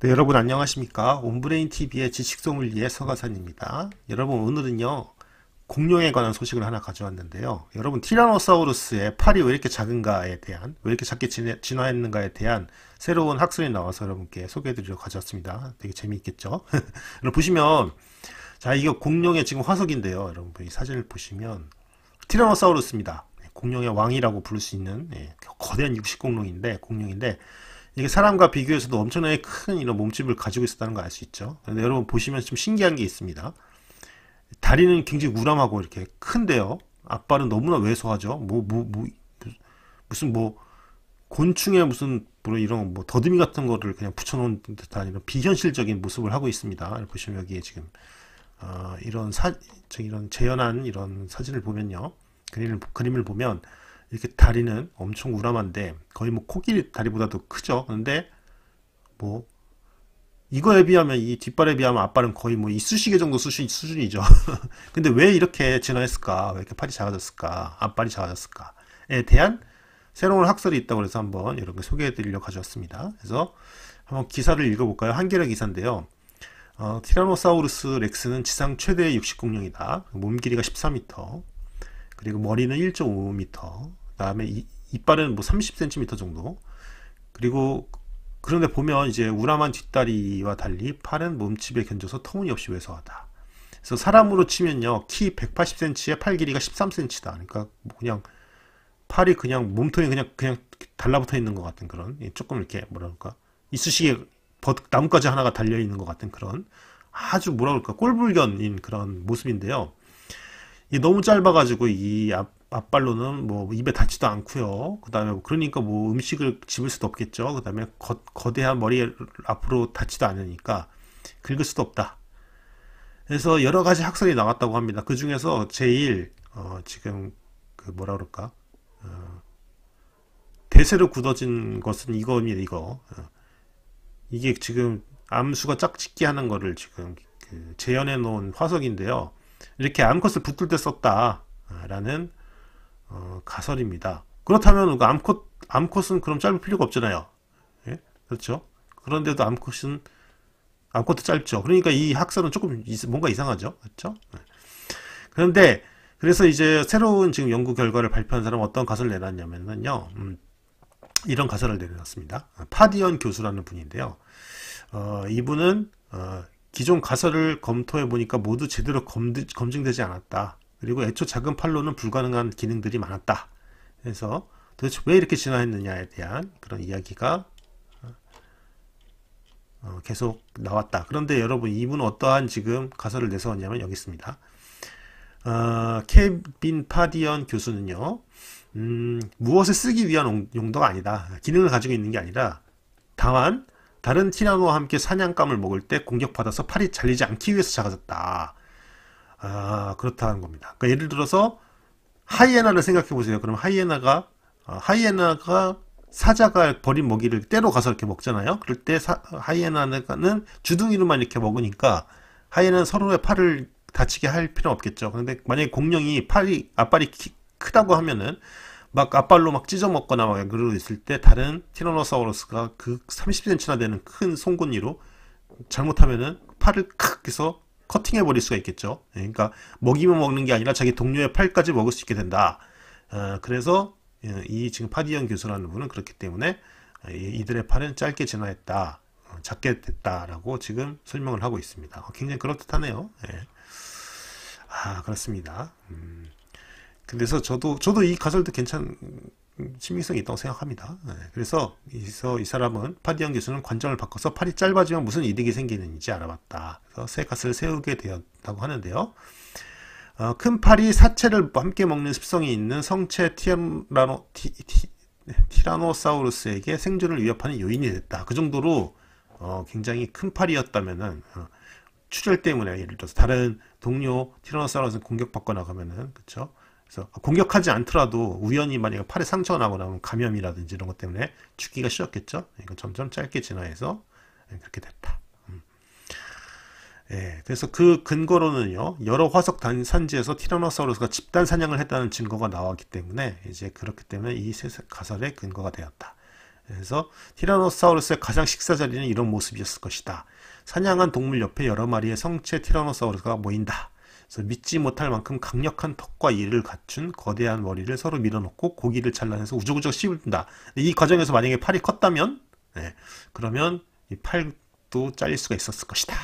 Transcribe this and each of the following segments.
네, 여러분 안녕하십니까 온브레인TV의 지식소믈리에 서가산입니다 여러분 오늘은요 공룡에 관한 소식을 하나 가져왔는데요 여러분 티라노사우루스의 팔이 왜 이렇게 작은가에 대한 왜 이렇게 작게 진화, 했는가에 대한 새로운 학술이 나와서 여러분께 소개해드리려고 가져왔습니다 되게 재미있겠죠 여러분 보시면 자 이거 공룡의 지금 화석인데요 여러분 이 사진을 보시면 티라노사우루스입니다 네, 공룡의 왕이라고 부를 수 있는 네, 거대한 육식공룡인데 공룡인데 이게 사람과 비교해서도 엄청나게 큰 이런 몸집을 가지고 있었다는 걸 알 수 있죠. 그데 여러분 보시면 좀 신기한 게 있습니다. 다리는 굉장히 우람하고 이렇게 큰데요. 앞발은 너무나 왜소하죠. 뭐, 뭐, 뭐, 무슨 뭐, 곤충의 무슨, 뭐 이런 뭐 더듬이 같은 거를 그냥 붙여놓은 듯한 이런 비현실적인 모습을 하고 있습니다. 보시면 여기에 지금, 어, 이런 사, 저 이런 재현한 이런 사진을 보면요. 그림을, 그림을 보면, 이렇게 다리는 엄청 우람한데 거의 뭐 코끼리 다리보다도 크죠. 근데뭐 이거에 비하면 이 뒷발에 비하면 앞발은 거의 뭐 이쑤시개 정도 수준, 수준이죠. 근데 왜 이렇게 진화했을까? 왜 이렇게 팔이 작아졌을까? 앞발이 작아졌을까?에 대한 새로운 학설이 있다고 해서 한번 이렇게 소개해 드리려고 가져왔습니다. 그래서 한번 기사를 읽어볼까요? 한겨레 기사인데요. 어, 티라노사우루스 렉스는 지상 최대의 육식공룡이다. 몸 길이가 14m. 그리고 머리는 1.5m, 그다음에 이, 빨은뭐 30cm 정도. 그리고 그런데 보면 이제 우람한 뒷다리와 달리 팔은 몸집에 견져서 터무니없이 왜소하다. 그래서 사람으로 치면요 키 180cm에 팔 길이가 13cm다. 그러니까 뭐 그냥 팔이 그냥 몸통이 그냥 그냥 달라붙어 있는 것 같은 그런 예, 조금 이렇게 뭐랄까 이쑤시개 벗, 나뭇가지 하나가 달려 있는 것 같은 그런 아주 뭐라 그럴까 꼴불견인 그런 모습인데요. 이게 너무 짧아가지고 이 앞, 앞발로는 뭐 입에 닿지도 않고요. 그 다음에 뭐 그러니까 뭐 음식을 집을 수도 없겠죠. 그 다음에 거대한 머리 앞으로 닿지도 않으니까 긁을 수도 없다. 그래서 여러 가지 학설이 나왔다고 합니다. 그 중에서 제일 어, 지금 그 뭐라 그럴까 어, 대세로 굳어진 것은 이겁니다. 이거 어, 이게 지금 암수가 짝짓기 하는 거를 지금 그 재현해 놓은 화석인데요. 이렇게 암컷을 붙들때 썼다라는 어, 가설입니다. 그렇다면 그 암컷 암컷은 그럼 짧을 필요가 없잖아요. 예? 그렇죠? 그런데도 암컷은 암컷도 짧죠. 그러니까 이 학설은 조금 뭔가 이상하죠, 그렇죠? 그런데 그래서 이제 새로운 지금 연구 결과를 발표한 사람 어떤 가설을 내놨냐면요, 음, 이런 가설을 내놨습니다. 파디언 교수라는 분인데요. 어, 이분은 어, 기존 가설을 검토해 보니까 모두 제대로 검증되지 않았다. 그리고 애초 작은 팔로는 불가능한 기능들이 많았다. 그래서 도대체 왜 이렇게 진화했느냐에 대한 그런 이야기가 어, 계속 나왔다. 그런데 여러분 이분 어떠한 지금 가설을 내세웠냐면 여기 있습니다. 어, 케빈 파디언 교수는요. 음, 무엇을 쓰기 위한 용도가 아니다. 기능을 가지고 있는 게 아니라 다만 다른 티라노와 함께 사냥감을 먹을 때 공격받아서 팔이 잘리지 않기 위해서 작아졌다. 아, 그렇다는 겁니다. 그러니까 예를 들어서 하이에나를 생각해 보세요. 그럼 하이에나가 어, 하이에나가 사자가 버린 먹이를 때로 가서 이렇게 먹잖아요. 그럴 때 사, 하이에나는 주둥이로만 이렇게 먹으니까 하이에나는 서로의 팔을 다치게 할 필요 없겠죠. 그런데 만약에 공룡이 팔이 앞발이 키, 크다고 하면은 막 앞발로 막 찢어 먹거나 막 그러고 있을 때 다른 티라노사우루스가 그 30cm나 되는 큰 송곳니로 잘못하면은 팔을 칵 해서 커팅해 버릴 수가 있겠죠. 예, 그러니까 먹이면 먹는 게 아니라 자기 동료의 팔까지 먹을 수 있게 된다. 어, 그래서 예, 이 지금 파디언 교수라는 분은 그렇기 때문에 아, 이들의 팔은 짧게 진화했다. 어, 작게 됐다라고 지금 설명을 하고 있습니다. 어, 굉장히 그럴듯하네요. 예. 아 그렇습니다. 음. 그래서 저도 저도 이 가설도 괜찮 은 신빙성이 있다고 생각합니다. 네, 그래서 이 사람은 파디언 교수는 관점을 바꿔서 팔이 짧아지면 무슨 이득이 생기는지 알아봤다. 그래서 새가스 세우게 되었다고 하는데요. 어, 큰 팔이 사체를 함께 먹는 습성이 있는 성체 티라노, 티, 티, 티라노사우루스에게 생존을 위협하는 요인이 됐다. 그 정도로 어, 굉장히 큰 팔이었다면은 어, 출혈 때문에 예를 들어서 다른 동료 티라노사우루스 공격받거나 하면은 그렇죠. 그래서 공격하지 않더라도 우연히 만약 에 팔에 상처가 나거나 감염이라든지 이런 것 때문에 죽기가 쉬웠겠죠. 예, 그러 그러니까 점점 짧게 진화해서 예, 그렇게 됐다. 음. 예, 그래서 그 근거로는요 여러 화석 단 산지에서 티라노사우루스가 집단 사냥을 했다는 증거가 나왔기 때문에 이제 그렇기 때문에 이 가설의 근거가 되었다. 그래서 티라노사우루스의 가장 식사 자리는 이런 모습이었을 것이다. 사냥한 동물 옆에 여러 마리의 성체 티라노사우루스가 모인다. 그래서 믿지 못할 만큼 강력한 턱과 이를 갖춘 거대한 머리를 서로 밀어넣고 고기를 잘라내서 우적우적 씹는다. 이 과정에서 만약에 팔이 컸다면 네, 그러면 이 팔도 잘릴 수가 있었을 것이다.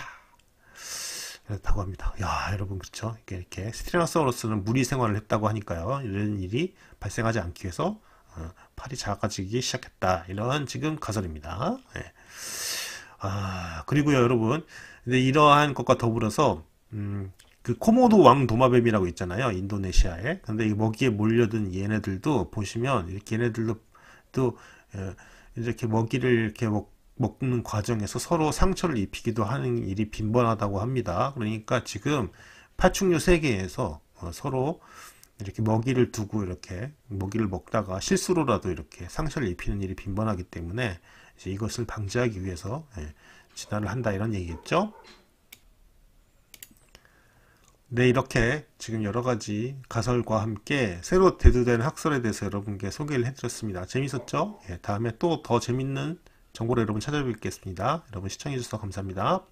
그렇다고 합니다. 야, 여러분 그렇죠? 이렇게, 이렇게 스티라노사우루스는 무리 생활을 했다고 하니까요. 이런 일이 발생하지 않기 위해서 어, 팔이 작아지기 시작했다. 이런 지금 가설입니다. 네. 아, 그리고요, 여러분. 근데 이러한 것과 더불어서 음, 그 코모도 왕 도마뱀이라고 있잖아요. 인도네시아에. 근데 이 먹이에 몰려든 얘네들도 보시면 이렇게 얘네들도 또 이렇게 먹이를 이렇게 먹, 먹는 과정에서 서로 상처를 입히기도 하는 일이 빈번하다고 합니다. 그러니까 지금 파충류 세계에서 어, 서로 이렇게 먹이를 두고 이렇게 먹이를 먹다가 실수로라도 이렇게 상처를 입히는 일이 빈번하기 때문에 이것을 방지하기 위해서 예, 진화를 한다 이런 얘기겠죠. 네, 이렇게 지금 여러 가지 가설과 함께 새로 대두된 학설에 대해서 여러분께 소개를 해드렸습니다. 재밌었죠? 예, 다음에 또 더 재밌는 정보를 여러분 찾아뵙겠습니다. 여러분 시청해주셔서 감사합니다.